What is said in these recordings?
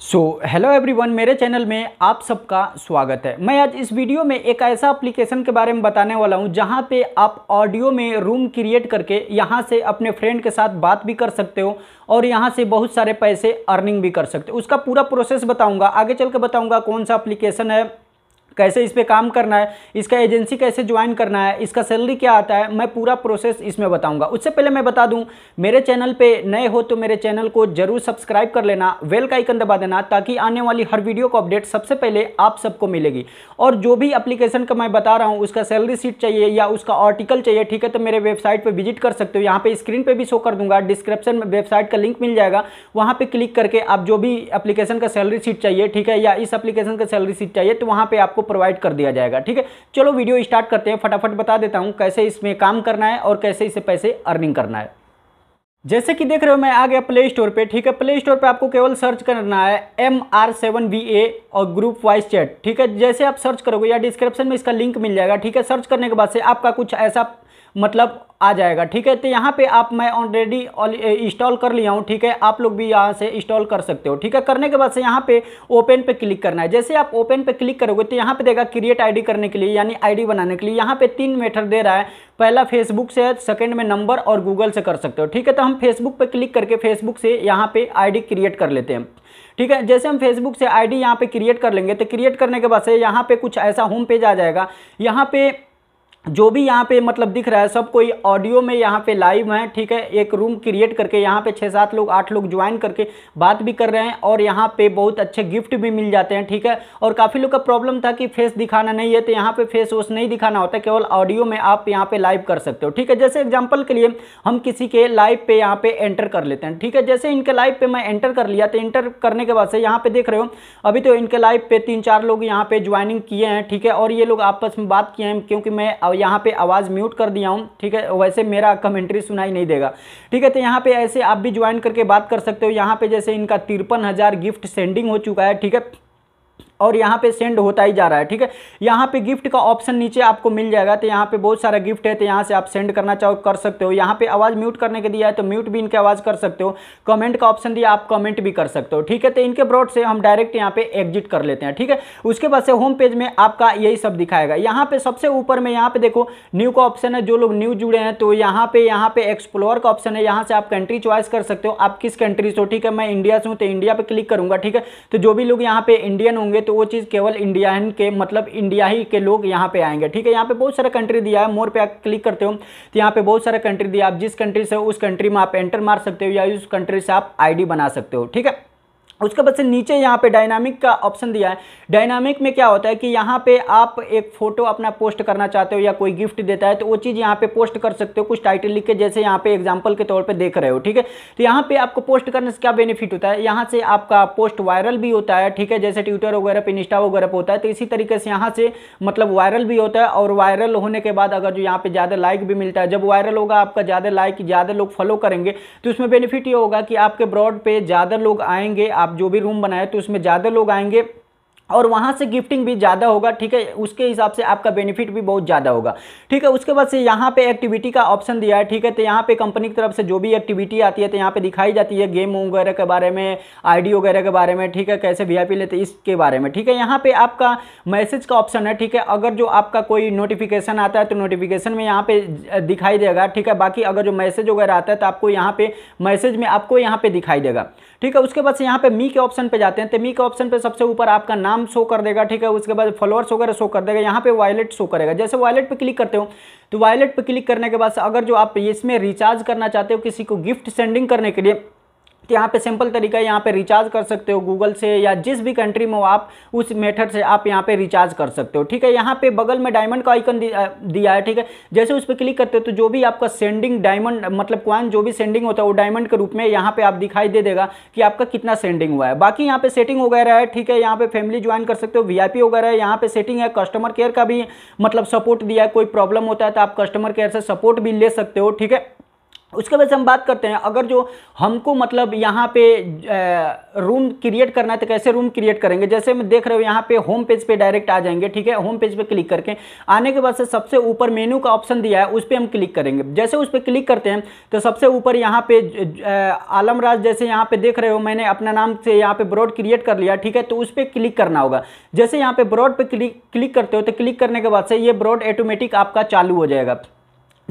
सो hello everyone मेरे channel में आप सबका स्वागत है मैं आज इस वीडियो में एक ऐसा एप्लीकेशन के बारे में बताने वाला हूं जहां पे आप ऑडियो में रूम क्रिएट करके यहां से अपने फ्रेंड के साथ बात भी कर सकते हो और यहां से बहुत सारे पैसे अर्निंग भी कर सकते हो उसका पूरा प्रोसेस बताऊंगा आगे चल के बताऊँगा कौन सा अप्लीकेशन है कैसे इस पर काम करना है इसका एजेंसी कैसे ज्वाइन करना है इसका सैलरी क्या आता है मैं पूरा प्रोसेस इसमें बताऊंगा उससे पहले मैं बता दूं मेरे चैनल पे नए हो तो मेरे चैनल को जरूर सब्सक्राइब कर लेना वेल का आइकन दबा देना ताकि आने वाली हर वीडियो का अपडेट सबसे पहले आप सबको मिलेगी और जो भी अप्लीकेशन का मैं बता रहा हूँ उसका सैलरी सीट चाहिए या उसका आर्टिकल चाहिए ठीक है तो मेरे वेबसाइट पर विजिट कर सकते हो यहाँ पर स्क्रीन पर भी शो कर दूंगा डिस्क्रिप्शन में वेबसाइट का लिंक मिल जाएगा वहाँ पर क्लिक करके आप जो भी अप्लीकेशन का सैलरी सीट चाहिए ठीक है या इस अप्लीकेशन का सैलरी सीट चाहिए तो वहाँ पर आपको प्रोवाइड कर दिया जाएगा ठीक है चलो वीडियो स्टार्ट करते हैं फटाफट बता देता हूँ कैसे इसमें काम करना है और कैसे इसे पैसे अर्निंग करना है जैसे कि देख रहे हो मैं आ गया प्ले स्टोर पे ठीक है प्ले स्टोर पे आपको केवल सर्च करना है M R seven V A और ग्रुप वाइस चैट ठीक है जैसे आप सर्च करोगे या डिस्क्रिप्शन में इसका लिंक मिल जाएगा ठीक है सर्च करने के बाद से आपका कुछ ऐसा मतलब आ जाएगा ठीक है तो यहाँ पे आप मैं ऑलरेडी इंस्टॉल कर लिया हूँ ठीक है आप लोग भी यहाँ से इंस्टॉल कर सकते हो ठीक है करने के बाद से यहाँ पे ओपन पे क्लिक करना है जैसे आप ओपन पे क्लिक करोगे तो यहाँ पे देगा क्रिएट आईडी करने के लिए यानी आईडी बनाने के लिए यहाँ पे तीन मेथड दे रहा है पहला फेसबुक से सेकेंड में नंबर और गूगल से कर सकते हो ठीक है तो हम फेसबुक पर क्लिक करके फेसबुक से यहाँ पर आई क्रिएट कर लेते हैं ठीक है जैसे हम फेसबुक से आईडी यहाँ पर क्रिएट कर लेंगे तो क्रिएट करने के बाद से यहाँ पे कुछ ऐसा होम पेज आ जाएगा यहाँ पे जो भी यहाँ पे मतलब दिख रहा है सब कोई ऑडियो में यहाँ पे लाइव है ठीक है एक रूम क्रिएट करके यहाँ पे छः सात लोग आठ लोग ज्वाइन करके बात भी कर रहे हैं और यहाँ पे बहुत अच्छे गिफ्ट भी मिल जाते हैं ठीक है और काफ़ी लोग का प्रॉब्लम था कि फेस दिखाना नहीं है तो यहाँ पे फेस वोस नहीं दिखाना होता केवल ऑडियो में आप यहाँ पर लाइव कर सकते हो ठीक है जैसे एग्जाम्पल के लिए हम किसी के लाइव पर यहाँ पर एंटर कर लेते हैं ठीक है जैसे इनके लाइव पे मैं एंटर कर लिया तो एंटर करने के बाद से यहाँ पर देख रहे हो अभी तो इनके लाइव पर तीन चार लोग यहाँ पे ज्वाइनिंग किए हैं ठीक है और ये लोग आपस में बात किए हैं क्योंकि मैं अब यहाँ पे आवाज़ म्यूट कर दिया हूँ ठीक है वैसे मेरा कमेंट्री सुनाई नहीं देगा ठीक है तो यहाँ पे ऐसे आप भी ज्वाइन करके बात कर सकते हो यहाँ पे जैसे इनका तिरपन हजार गिफ्ट सेंडिंग हो चुका है ठीक है और यहाँ पे सेंड होता ही जा रहा है ठीक है यहाँ पे गिफ्ट का ऑप्शन नीचे आपको मिल जाएगा तो यहाँ पे बहुत सारा गिफ्ट है तो यहाँ से आप सेंड करना चाहो कर सकते हो यहाँ पे आवाज़ म्यूट करने के दिया है तो म्यूट भी इनकी आवाज़ कर सकते हो कमेंट का ऑप्शन दिया आप कमेंट भी कर सकते हो ठीक है तो इनके ब्रॉड से हम डायरेक्ट यहाँ पे एग्जिट कर लेते हैं ठीक है उसके बाद से होम पेज में आपका यही सब दिखाएगा यहाँ पे सबसे ऊपर में यहाँ पे देखो न्यू का ऑप्शन है जो लोग न्यू जुड़े हैं तो यहाँ पे यहाँ पे एक्सप्लोर का ऑप्शन है यहाँ से आप कंट्री चॉइस कर सकते हो आप किस कंट्री से हो ठीक है मैं इंडिया से हूँ तो इंडिया पर क्लिक करूंगा ठीक है तो जो भी लोग यहाँ पे इंडियन होंगे तो तो वो चीज़ केवल इंडिया के मतलब इंडिया ही के लोग यहाँ पे आएंगे ठीक है यहाँ पे बहुत सारा कंट्री दिया है मोर पे आप क्लिक करते हो तो यहाँ पे बहुत सारा कंट्री दिया आप जिस कंट्री से उस कंट्री में आप एंटर मार सकते हो या उस कंट्री से आप आईडी बना सकते हो ठीक है उसके बाद से नीचे यहाँ पे डायनामिक का ऑप्शन दिया है डायनामिक में क्या होता है कि यहाँ पे आप एक फ़ोटो अपना पोस्ट करना चाहते हो या कोई गिफ्ट देता है तो वो चीज़ यहाँ पे पोस्ट कर सकते हो कुछ टाइटल लिख के जैसे यहाँ पे एग्जांपल के तौर पे देख रहे हो ठीक है तो यहाँ पे आपको पोस्ट करने से क्या बेनिफिट होता है यहाँ से आपका पोस्ट वायरल भी होता है ठीक है जैसे ट्विटर वगैरह पर इंस्टा वगैरह पर होता है तो इसी तरीके से यहाँ से मतलब वायरल भी होता है और वायरल होने के बाद अगर जो यहाँ पर ज़्यादा लाइक भी मिलता है जब वायरल होगा आपका ज़्यादा लाइक ज़्यादा लोग फॉलो करेंगे तो उसमें बेनिफिट ये होगा कि आपके ब्रॉड पर ज़्यादा लोग आएंगे आप जो भी रूम बनाए तो उसमें ज़्यादा लोग आएंगे और वहाँ से गिफ्टिंग भी ज़्यादा होगा ठीक है उसके हिसाब से आपका बेनिफिट भी बहुत ज़्यादा होगा ठीक है उसके बाद से यहाँ पे एक्टिविटी का ऑप्शन दिया है ठीक है तो यहाँ पे कंपनी की तरफ से जो भी एक्टिविटी आती है तो यहाँ पे दिखाई जाती है गेम वगैरह के बारे में आईडी वगैरह के बारे में ठीक है कैसे वी आई लेते इसके बारे में ठीक है यहाँ पर आपका मैसेज का ऑप्शन है ठीक है अगर जो आपका कोई नोटिफिकेशन आता है तो नोटिफिकेशन में यहाँ पर दिखाई देगा ठीक है बाकी अगर जो मैसेज वगैरह आता है तो आपको यहाँ पर मैसेज में आपको यहाँ पर दिखाई देगा ठीक है उसके बाद से यहाँ पे मी के ऑप्शन पे जाते हैं तो मी के ऑप्शन पे सबसे ऊपर आपका नाम शो कर देगा ठीक है उसके बाद फॉलोअर्स वगैरह शो कर देगा यहाँ पे वॉलेट शो करेगा जैसे वॉलेट पे क्लिक करते हो तो वॉलेट पे क्लिक करने के बाद अगर जो आप इसमें रिचार्ज करना चाहते हो किसी को गिफ्ट सेंडिंग करने के लिए तो यहाँ पे सिंपल तरीका है यहाँ पे रिचार्ज कर सकते हो गूगल से या जिस भी कंट्री में हो आप उस मेथड से आप यहाँ पे रिचार्ज कर सकते हो ठीक है यहाँ पे बगल में डायमंड का आइकन दिया है ठीक है जैसे उस पर क्लिक करते हो तो जो भी आपका सेंडिंग डायमंड मतलब कॉइन जो भी सेंडिंग होता है वो डायमंड के रूप में यहाँ पे आप दिखाई दे देगा कि आपका कितना सेंडिंग हुआ है बाकी यहाँ पे सेटिंग वगैरह है ठीक है यहाँ पे फैमिली ज्वाइन कर सकते हो वीआईपी वगैरह है यहाँ पे सेटिंग है कस्टमर केयर का भी मतलब सपोर्ट दिया है कोई प्रॉब्लम होता है तो आप कस्टमर केयर से सपोर्ट भी ले सकते हो ठीक है उसके बाद से हम बात करते हैं अगर जो हमको मतलब यहाँ पे रूम क्रिएट करना है तो कैसे रूम क्रिएट करेंगे जैसे हम देख रहे हो यहाँ पे होम पेज पे डायरेक्ट आ जाएंगे ठीक है होम पेज पे क्लिक करके आने के बाद से सबसे ऊपर मेन्यू का ऑप्शन दिया है उस पर हम क्लिक करेंगे जैसे उस पर क्लिक करते हैं तो सबसे ऊपर यहाँ पे आलमराज जैसे यहाँ पे देख रहे हो मैंने अपना नाम से यहाँ पे ब्रॉड क्रिएट कर लिया ठीक है तो उस पर क्लिक करना होगा जैसे यहाँ पे ब्रॉड पर क्लिक क्लिक करते हो तो क्लिक करने के बाद से ये ब्रॉड ऑटोमेटिक आपका चालू हो जाएगा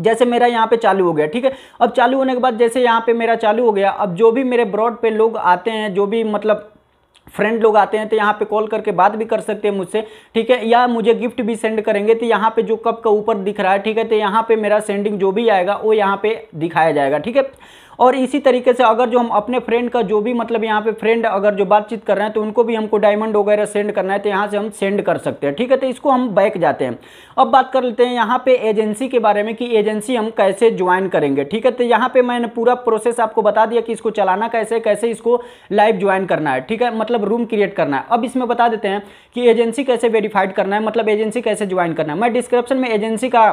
जैसे मेरा यहाँ पे चालू हो गया ठीक है अब चालू होने के बाद जैसे यहाँ पे मेरा चालू हो गया अब जो भी मेरे ब्रॉड पे लोग आते हैं जो भी मतलब फ्रेंड लोग आते हैं तो यहाँ पे कॉल करके बात भी कर सकते हैं मुझसे ठीक है या मुझे गिफ्ट भी सेंड करेंगे तो यहाँ पे जो कप का ऊपर दिख रहा है ठीक है तो यहाँ पे मेरा सेंडिंग जो भी आएगा वो यहाँ पे दिखाया जाएगा ठीक है और इसी तरीके से अगर जो हम अपने फ्रेंड का जो भी मतलब यहाँ पे फ्रेंड अगर जो बातचीत कर रहे हैं तो उनको भी हमको डायमंड वगैरह सेंड करना है तो यहाँ से हम सेंड कर सकते हैं ठीक है तो इसको हम बैक जाते हैं अब बात कर लेते हैं यहाँ पे एजेंसी के बारे में कि एजेंसी हम कैसे ज्वाइन करेंगे ठीक है तो यहाँ पे मैंने पूरा प्रोसेस आपको बता दिया कि इसको चलाना कैसे कैसे इसको लाइव ज्वाइन करना है ठीक है मतलब रूम क्रिएट करना है अब इसमें बता देते हैं कि एजेंसी कैसे वेरीफाइड करना है मतलब एजेंसी कैसे ज्वाइन करना है मैं डिस्क्रिप्शन में एजेंसी का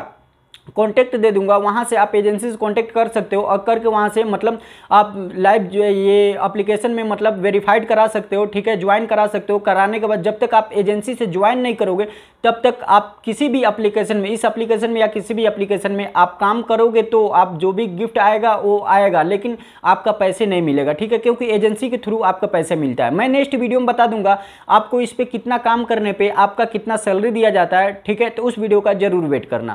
कॉन्टैक्ट दे दूंगा वहाँ से आप एजेंसी से कॉन्टैक्ट कर सकते हो और करके वहाँ से मतलब आप लाइव जो है ये अप्लीकेशन में मतलब वेरीफाइड करा सकते हो ठीक है ज्वाइन करा सकते हो कराने के बाद जब तक आप एजेंसी से ज्वाइन नहीं करोगे तब तक आप किसी भी अप्लीकेशन में इस अप्लीकेशन में या किसी भी अप्लीकेशन में आप काम करोगे तो आप जो भी गिफ्ट आएगा वो आएगा लेकिन आपका पैसे नहीं मिलेगा ठीक है क्योंकि एजेंसी के थ्रू आपका पैसे मिलता है मैं नेक्स्ट वीडियो में बता दूंगा आपको इस पर कितना काम करने पर आपका कितना सैलरी दिया जाता है ठीक है तो उस वीडियो का जरूर वेट करना